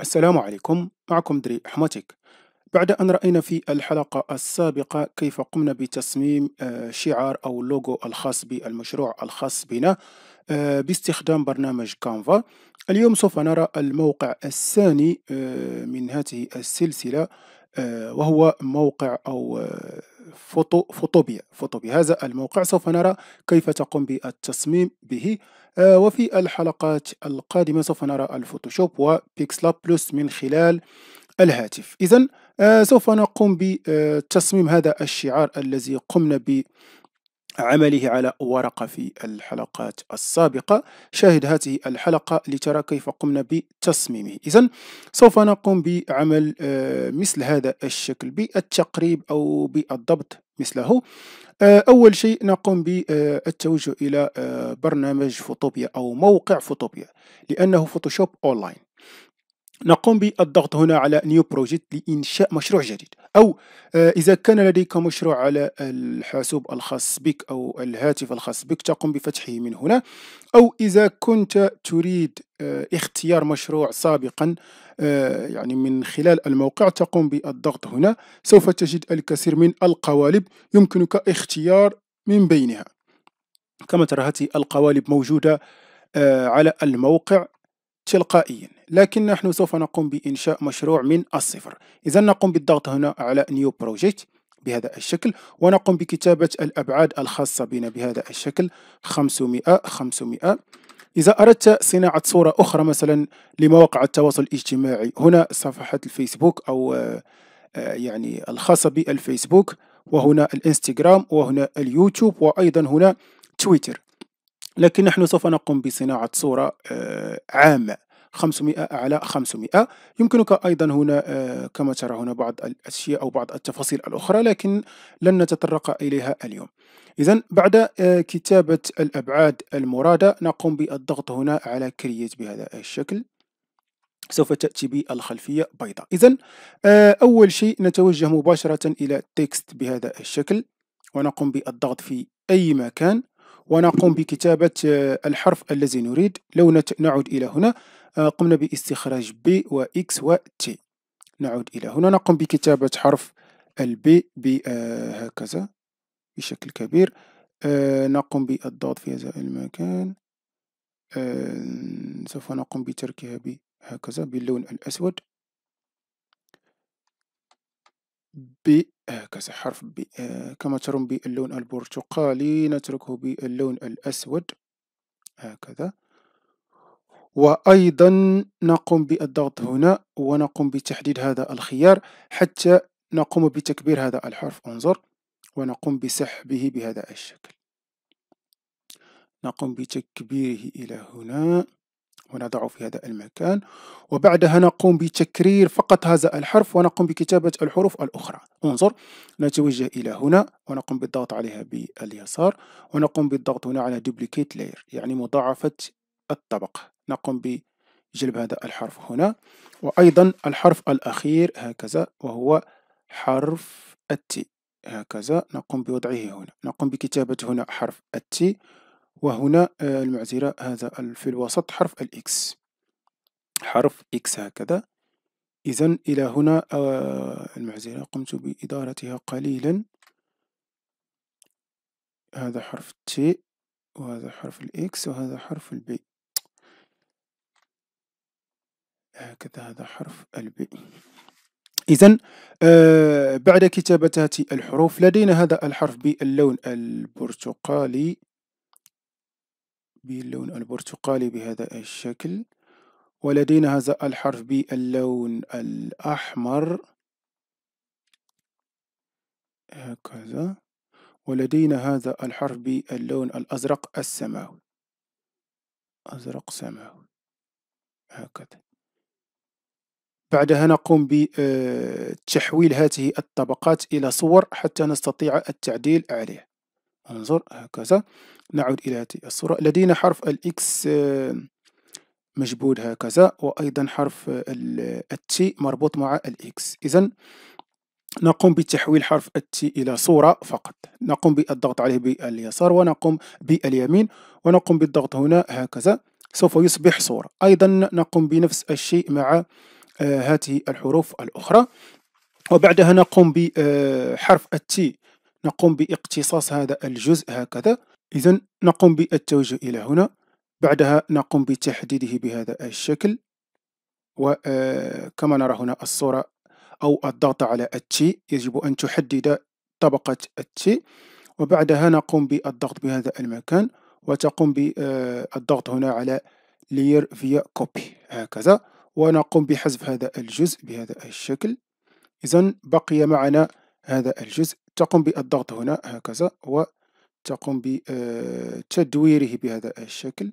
السلام عليكم معكم دري حماتك بعد أن رأينا في الحلقة السابقة كيف قمنا بتصميم آه، شعار أو لوجو الخاص بالمشروع الخاص بنا آه، باستخدام برنامج كانفا اليوم سوف نرى الموقع الثاني آه، من هذه السلسلة وهو موقع أو فوتو فوتوبيا فوتوبيا هذا الموقع سوف نرى كيف تقوم بالتصميم به آه، وفي الحلقات القادمة سوف نرى الفوتوشوب وبيكسلا بلس من خلال الهاتف إذا آه، سوف نقوم بتصميم هذا الشعار الذي قمنا به عمله على ورقة في الحلقات السابقة شاهد هذه الحلقة لترى كيف قمنا بتصميمه إذا سوف نقوم بعمل آه، مثل هذا الشكل بالتقريب أو بالضبط مثله آه، أول شيء نقوم بالتوجه آه، إلى برنامج فوتوبيا أو موقع فوتوبيا لأنه فوتوشوب أونلاين نقوم بالضغط هنا على نيو بروجيت لإنشاء مشروع جديد أو آه، إذا كان لديك مشروع على الحاسوب الخاص بك أو الهاتف الخاص بك تقوم بفتحه من هنا أو إذا كنت تريد آه، اختيار مشروع سابقا آه، يعني من خلال الموقع تقوم بالضغط هنا سوف تجد الكثير من القوالب يمكنك اختيار من بينها كما ترى هذه القوالب موجودة على الموقع تلقائيا لكن نحن سوف نقوم بإنشاء مشروع من الصفر إذا نقوم بالضغط هنا على نيو بروجكت بهذا الشكل ونقوم بكتابة الأبعاد الخاصة بنا بهذا الشكل 500 500 إذا أردت صناعة صورة أخرى مثلا لمواقع التواصل الاجتماعي هنا صفحة الفيسبوك أو آه، آه، يعني الخاصة بالفيسبوك وهنا الانستغرام وهنا اليوتيوب وأيضا هنا تويتر لكن نحن سوف نقوم بصناعة صورة آه، عامة 500 على 500 يمكنك أيضا هنا آه، كما ترى هنا بعض الأشياء أو بعض التفاصيل الأخرى لكن لن نتطرق إليها اليوم إذا بعد آه، كتابة الأبعاد المرادة نقوم بالضغط هنا على كرييت بهذا الشكل سوف تأتي بالخلفية بيضاء إذا أول شيء نتوجه مباشرة إلى تكست بهذا الشكل ونقوم بالضغط في أي مكان ونقوم بكتابة آه، الحرف الذي نريد لو نعود إلى هنا آه، قمنا باستخراج B و X و T نعود إلى هنا نقوم بكتابة حرف البي آه، هكذا بشكل كبير نقوم بالضغط في هذا المكان سوف نقوم بتركها هكذا باللون الأسود ب حرف ب كما ترون باللون البرتقالي نتركه باللون الأسود هكذا وأيضا نقوم بالضغط هنا ونقوم بتحديد هذا الخيار حتى نقوم بتكبير هذا الحرف انظر ونقوم بسحبه بهذا الشكل نقوم بتكبيره إلى هنا ونضعه في هذا المكان وبعدها نقوم بتكرير فقط هذا الحرف ونقوم بكتابة الحروف الأخرى انظر نتوجه إلى هنا ونقوم بالضغط عليها باليسار ونقوم بالضغط هنا على duplicate layer يعني مضاعفة الطبق نقوم بجلب هذا الحرف هنا وأيضا الحرف الأخير هكذا وهو حرف التي هكذا نقوم بوضعه هنا نقوم بكتابة هنا حرف التي وهنا آه، المعزرة هذا في الوسط حرف الإكس حرف إكس هكذا إذا إلى هنا آه، المعزرة قمت بإدارتها قليلا هذا حرف تي وهذا حرف الإكس وهذا حرف البي هكذا هذا حرف البي إذا آه، بعد كتابة هذه الحروف لدينا هذا الحرف باللون البرتقالي باللون البرتقالي بهذا الشكل ولدينا هذا الحرف باللون الأحمر هكذا ولدينا هذا الحرف باللون الأزرق السماوي أزرق سماوي هكذا بعدها نقوم بتحويل هذه الطبقات إلى صور حتى نستطيع التعديل عليها انظر هكذا نعود إلى هذه الصورة لدينا حرف الإكس آه، مجبود هكذا وأيضا حرف التي مربوط مع الإكس إذا نقوم بتحويل حرف التي إلى صورة فقط نقوم بالضغط عليه باليسار ونقوم باليمين ونقوم بالضغط هنا هكذا سوف يصبح صورة أيضا نقوم بنفس الشيء مع آه، هذه الحروف الأخرى وبعدها نقوم بحرف آه، التي نقوم باقتصاص هذا الجزء هكذا إذا نقوم بالتوجه إلى هنا بعدها نقوم بتحديده بهذا الشكل وكما آه، نرى هنا الصورة أو الضغط على التي يجب أن تحدد طبقة التي وبعدها نقوم بالضغط بهذا المكان وتقوم بالضغط آه، هنا على لير فيا كوبي هكذا ونقوم بحذف هذا الجزء بهذا الشكل إذا بقي معنا هذا الجزء تقوم بالضغط هنا هكذا وتقوم بتدويره بهذا الشكل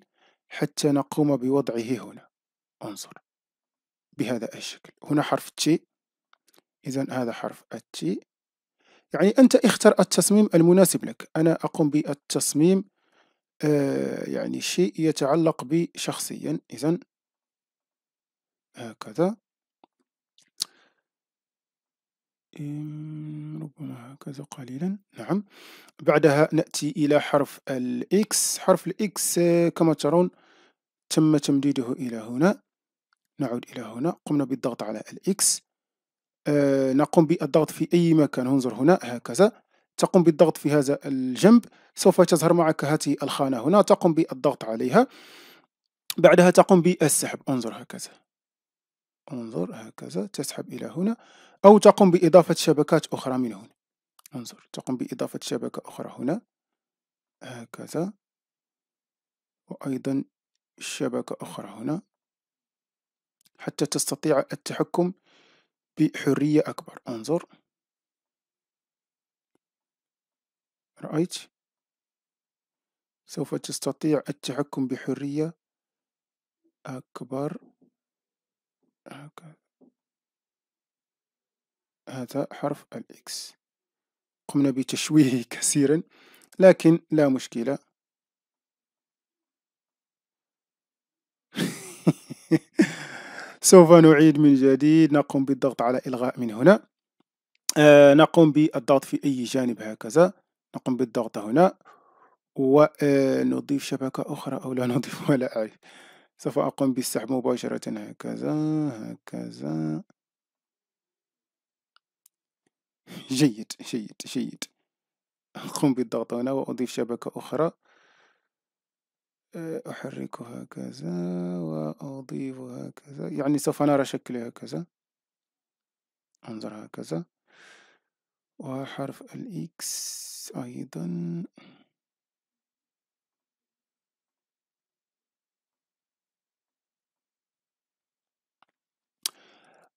حتى نقوم بوضعه هنا انظر بهذا الشكل هنا حرف تي إذا هذا حرف التي يعني أنت اختر التصميم المناسب لك أنا أقوم بالتصميم آه، يعني شيء يتعلق بي شخصيا إذا هكذا ربما هكذا قليلا نعم بعدها نأتي إلى حرف الإكس حرف الإكس كما ترون تم تمديده إلى هنا نعود إلى هنا قمنا بالضغط على الإكس أه نقوم بالضغط في أي مكان انظر هنا هكذا تقوم بالضغط في هذا الجنب سوف تظهر معك هذه الخانة هنا تقوم بالضغط عليها بعدها تقوم بالسحب انظر هكذا انظر هكذا تسحب إلى هنا أو تقوم بإضافة شبكات أخرى من هنا انظر تقوم بإضافة شبكة أخرى هنا هكذا وأيضا شبكة أخرى هنا حتى تستطيع التحكم بحرية أكبر انظر رأيت سوف تستطيع التحكم بحرية أكبر هكذا هذا حرف الإكس قمنا بتشويهه كثيرا لكن لا مشكلة سوف نعيد من جديد نقوم بالضغط على إلغاء من هنا آه نقوم بالضغط في أي جانب هكذا نقوم بالضغط هنا ونضيف آه، شبكة أخرى أو لا نضيف ولا أعرف سوف أقوم بالسحب مباشرة هكذا هكذا جيد جيد جيد أقوم بالضغط هنا وأضيف شبكة أخرى آه، أحرك هكذا وأضيف هكذا يعني سوف نرى شكلها هكذا انظر هكذا وحرف الإكس أيضا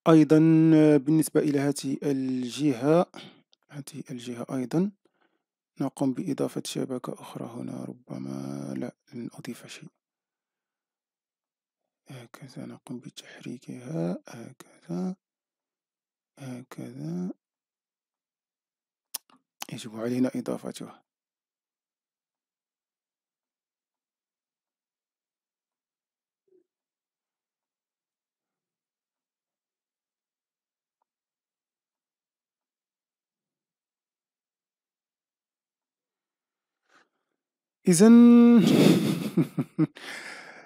أيضا بالنسبة إلى هذه الجهة هذه الجهة أيضا نقوم بإضافة شبكة أخرى هنا ربما لا لن أضيف شيء هكذا نقوم بتحريكها هكذا هكذا يجب علينا إضافتها إذا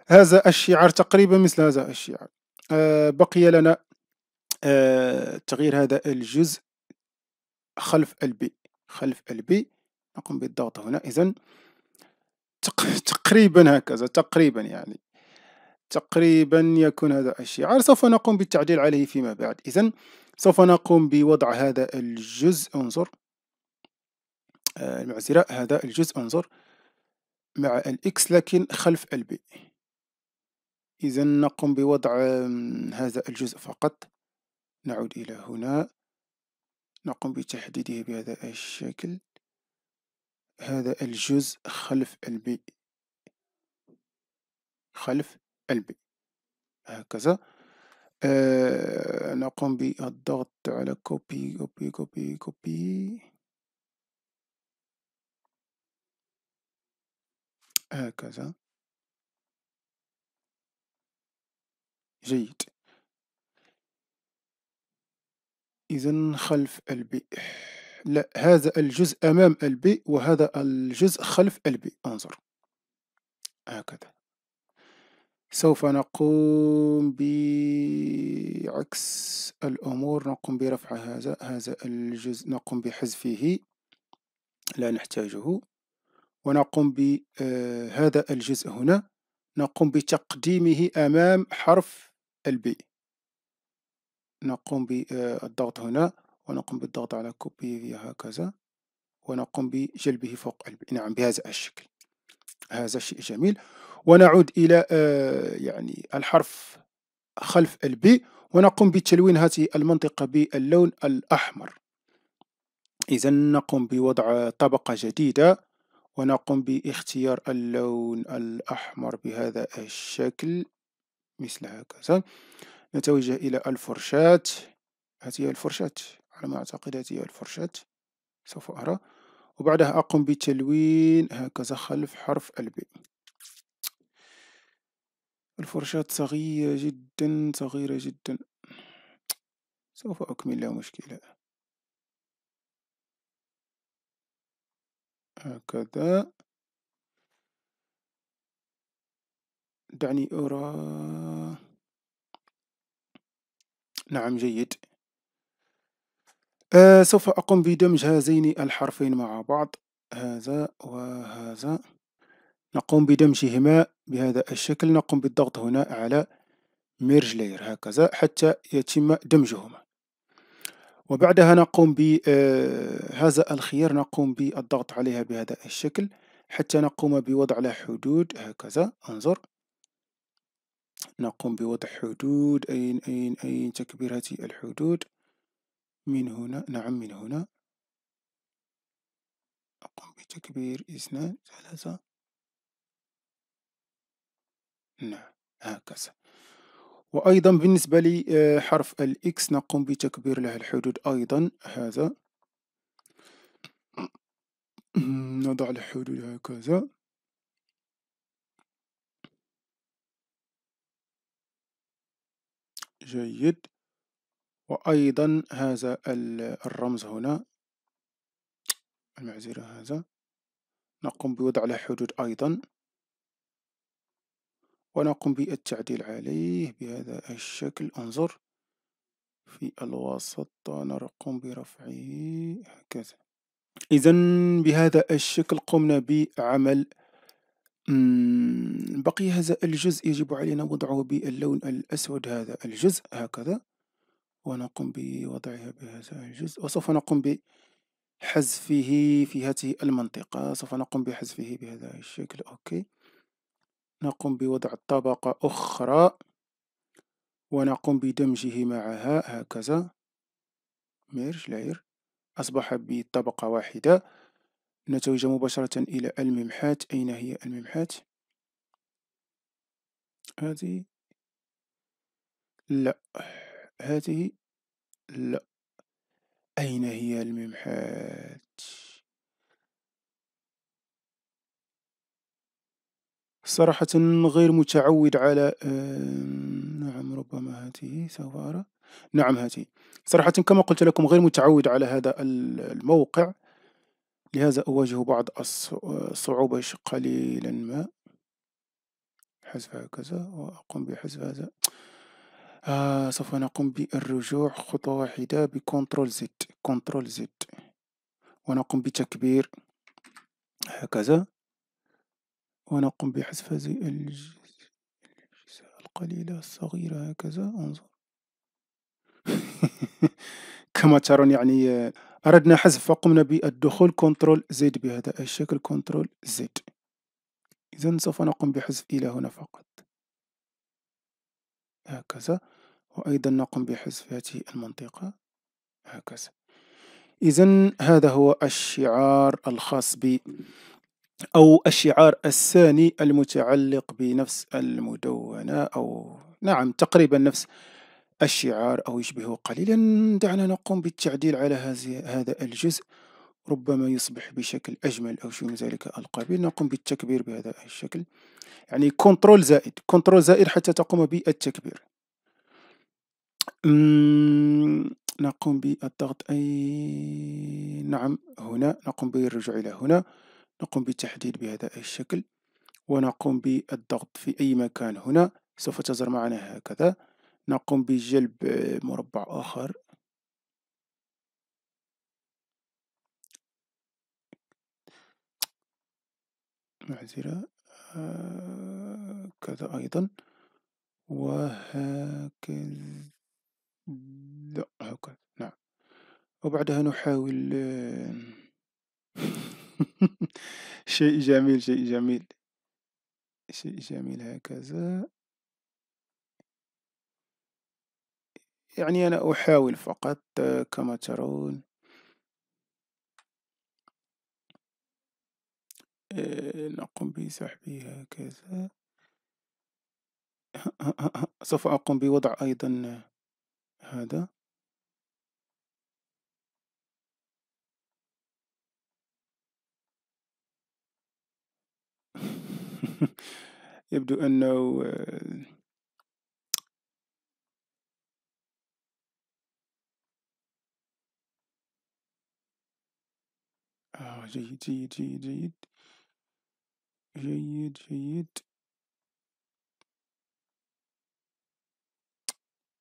هذا الشعار تقريبا مثل هذا الشعار أه بقي لنا أه تغيير هذا الجزء خلف البي خلف البي نقوم بالضغط هنا إذا تقريبا هكذا تقريبا يعني تقريبا يكون هذا الشعار سوف نقوم بالتعديل عليه فيما بعد إذا سوف نقوم بوضع هذا الجزء انظر آه، المعزرة هذا الجزء انظر مع الإكس لكن خلف البي إذا نقوم بوضع هذا الجزء فقط نعود إلى هنا نقوم بتحديده بهذا الشكل هذا الجزء خلف البي خلف البي هكذا آه نقوم بالضغط على كوبي كوبي كوبي كوبي هكذا جيد إذا خلف البي لا هذا الجزء أمام البي وهذا الجزء خلف البي انظر هكذا سوف نقوم بعكس الأمور نقوم برفع هذا هذا الجزء نقوم بحذفه لا نحتاجه ونقوم بهذا آه، الجزء هنا نقوم بتقديمه أمام حرف البي نقوم بالضغط آه، هنا ونقوم بالضغط على كوبي هكذا ونقوم بجلبه فوق البي نعم بهذا الشكل هذا شيء جميل ونعود إلى آه، يعني الحرف خلف البي ونقوم بتلوين هذه المنطقة باللون الأحمر إذا نقوم بوضع طبقة جديدة ونقوم باختيار اللون الأحمر بهذا الشكل مثل هكذا نتوجه إلى الفرشاة هذه الفرشاة على ما أعتقد هذه الفرشاة سوف أرى وبعدها أقوم بتلوين هكذا خلف حرف الب الفرشاة صغيرة جدا صغيرة جدا سوف أكمل لا مشكلة هكذا دعني أرى نعم جيد أه سوف أقوم بدمج هذين الحرفين مع بعض هذا وهذا نقوم بدمجهما بهذا الشكل نقوم بالضغط هنا على ميرج لير هكذا حتى يتم دمجهما وبعدها نقوم بهذا آه، الخيار نقوم بالضغط عليها بهذا الشكل حتى نقوم بوضع لها حدود هكذا انظر نقوم بوضع حدود أين أين أين تكبير هذه الحدود من هنا نعم من هنا أقوم بتكبير اثنان ثلاثة نعم هكذا وأيضا بالنسبة لحرف آه، الإكس نقوم بتكبير له الحدود أيضا هذا نضع الحدود هكذا جيد وأيضا هذا الرمز هنا المعزرة هذا نقوم بوضع له حدود أيضا ونقوم بالتعديل عليه بهذا الشكل انظر في الوسط نقوم برفعه هكذا إذا بهذا الشكل قمنا بعمل بقي هذا الجزء يجب علينا وضعه باللون الأسود هذا الجزء هكذا ونقوم بوضعها بهذا الجزء وسوف نقوم بحذفه في هذه المنطقة سوف نقوم بحذفه بهذا الشكل أوكي نقوم بوضع طبقة أخرى ونقوم بدمجه معها هكذا ميرج لاير أصبح بطبقة واحدة نتوج مباشرة إلى الممحات أين هي الممحات؟ هذه لا هذه لا أين هي الممحات؟ صراحة غير متعود على نعم ربما هاته سوف أرى نعم هاته صراحة كما قلت لكم غير متعود على هذا الموقع لهذا أواجه بعض الصعوبة قليلا ما حذف هكذا وأقوم بحذف هذا آه سوف نقوم بالرجوع خطوة واحدة بكنترول زد كنترول زد ونقوم بتكبير هكذا ونقوم بحذف هذه الأجزاء القليلة الصغيرة هكذا انظر كما ترون يعني آه، أردنا حذف فقمنا بالدخول كنترول زد بهذا الشكل كنترول زد إذا سوف نقوم بحذف إلى هنا فقط هكذا وأيضا نقوم بحذف هذه المنطقة هكذا إذا هذا هو الشعار الخاص ب أو الشعار الثاني المتعلق بنفس المدونة أو نعم تقريبا نفس الشعار أو يشبهه قليلا دعنا نقوم بالتعديل على هذا الجزء ربما يصبح بشكل أجمل أو شيء من ذلك القبيل نقوم بالتكبير بهذا الشكل يعني كنترول زائد كنترول زائد حتى تقوم بالتكبير أمم، نقوم بالضغط أي نعم هنا نقوم بالرجوع إلى هنا نقوم بالتحديد بهذا الشكل ونقوم بالضغط في أي مكان هنا سوف تظهر معنا هكذا نقوم بجلب مربع آخر معذرة هكذا أيضا وهكذا هكذا نعم وبعدها نحاول شيء جميل شيء جميل شيء جميل هكذا يعني أنا أحاول فقط كما ترون آه، نقوم بسحبه هكذا سوف أقوم بوضع أيضا هذا يبدو أنه آه،, آه جيد جيد جيد جيد جيد جيد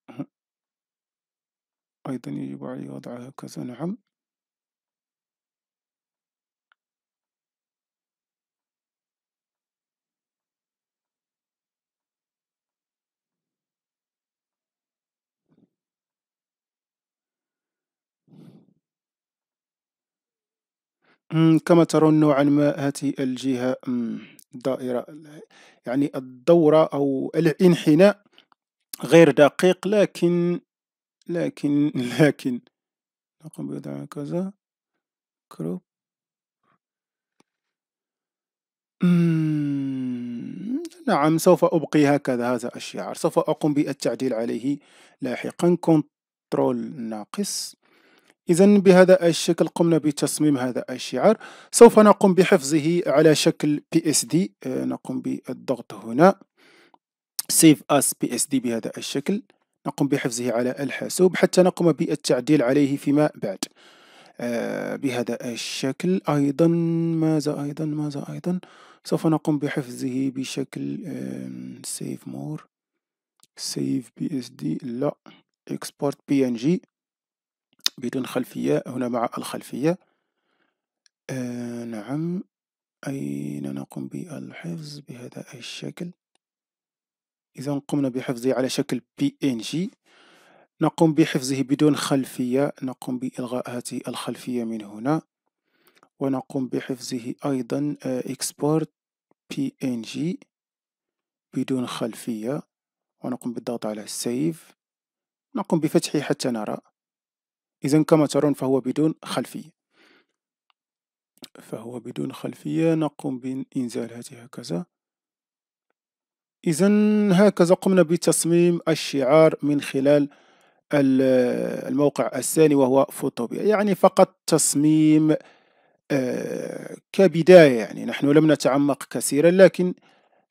أه. أيضا يجب علي وضعها هكذا نعم كما ترون نوعا ما هذه الجهة دائرة يعني الدورة أو الانحناء غير دقيق لكن لكن لكن نقوم بوضع كذا كروب نعم سوف أبقي هكذا هذا الشعار سوف أقوم بالتعديل عليه لاحقا كنترول ناقص إذا بهذا الشكل قمنا بتصميم هذا الشعار سوف نقوم بحفظه على شكل PSD آه، نقوم بالضغط هنا Save as PSD بهذا الشكل نقوم بحفظه على الحاسوب حتى نقوم بالتعديل عليه فيما بعد آه، بهذا الشكل أيضا ماذا أيضا ماذا أيضا سوف نقوم بحفظه بشكل Save More Save PSD لا Export PNG بدون خلفية هنا مع الخلفية آه نعم أين نقوم بالحفظ بهذا الشكل إذا قمنا بحفظه على شكل PNG نقوم بحفظه بدون خلفية نقوم بإلغاء هذه الخلفية من هنا ونقوم بحفظه أيضا آه، Export PNG بدون خلفية ونقوم بالضغط على Save نقوم بفتحه حتى نرى إذا كما ترون فهو بدون خلفية فهو بدون خلفية نقوم بإنزال هذه هكذا إذا هكذا قمنا بتصميم الشعار من خلال الموقع الثاني وهو فوتوبيا يعني فقط تصميم آه، كبداية يعني نحن لم نتعمق كثيرا لكن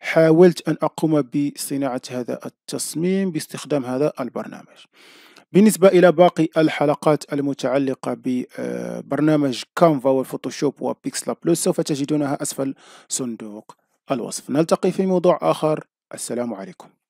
حاولت أن أقوم بصناعة هذا التصميم باستخدام هذا البرنامج بالنسبة إلى باقي الحلقات المتعلقة ببرنامج كانفا والفوتوشوب وبيكسلا بلس سوف تجدونها أسفل صندوق الوصف نلتقي في موضوع آخر السلام عليكم